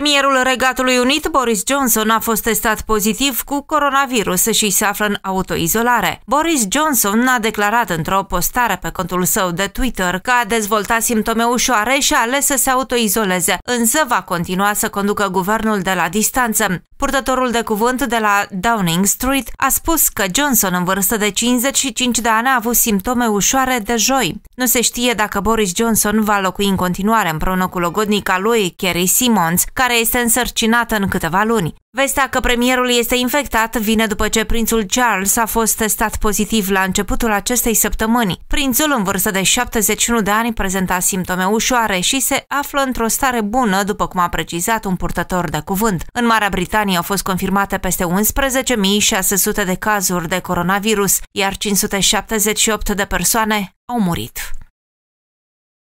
Premierul Regatului Unit, Boris Johnson, a fost testat pozitiv cu coronavirus și se află în autoizolare. Boris Johnson a declarat într-o postare pe contul său de Twitter că a dezvoltat simptome ușoare și a ales să se autoizoleze, însă va continua să conducă guvernul de la distanță. Purtătorul de cuvânt de la Downing Street a spus că Johnson, în vârstă de 55 de ani, a avut simptome ușoare de joi. Nu se știe dacă Boris Johnson va locui în continuare împreună cu logodnica lui, Kerry Simmons, care care este însărcinată în câteva luni. Vestea că premierul este infectat vine după ce prințul Charles a fost testat pozitiv la începutul acestei săptămâni. Prințul, în vârstă de 71 de ani, prezenta simptome ușoare și se află într-o stare bună, după cum a precizat un purtător de cuvânt. În Marea Britanie au fost confirmate peste 11.600 de cazuri de coronavirus, iar 578 de persoane au murit.